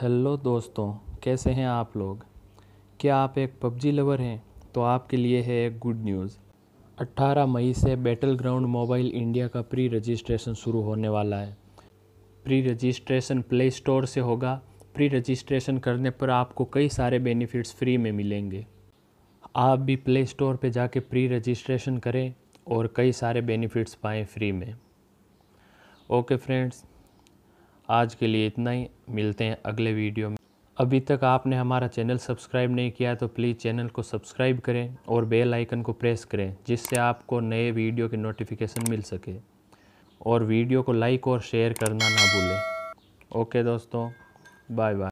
hello दोस्तों कैसे हैं आप लोग क्या आप एक पबजी लवर हैं तो आपके लिए है एक गुड न्यूज़ 18 मई से बैटल ग्राउंड मोबाइल इंडिया का प्री रजिस्ट्रेशन शुरू होने वाला है प्री रजिस्ट्रेशन प्ले स्टोर से होगा प्री रजिस्ट्रेशन करने पर आपको कई सारे बेनिफिट्स फ्री में मिलेंगे आप भी प्ले स्टोर पर जाके प्री रजिस्ट्रेशन करें और कई सारे बेनिफिट्स पाएँ फ्री में ओके फ्रेंड्स आज के लिए इतना ही मिलते हैं अगले वीडियो में अभी तक आपने हमारा चैनल सब्सक्राइब नहीं किया तो प्लीज़ चैनल को सब्सक्राइब करें और बेल आइकन को प्रेस करें जिससे आपको नए वीडियो के नोटिफिकेशन मिल सके और वीडियो को लाइक और शेयर करना ना भूलें ओके दोस्तों बाय बाय